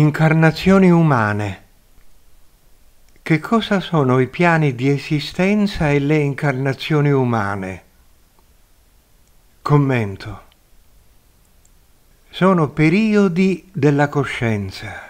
Incarnazioni umane. Che cosa sono i piani di esistenza e le incarnazioni umane? Commento. Sono periodi della coscienza.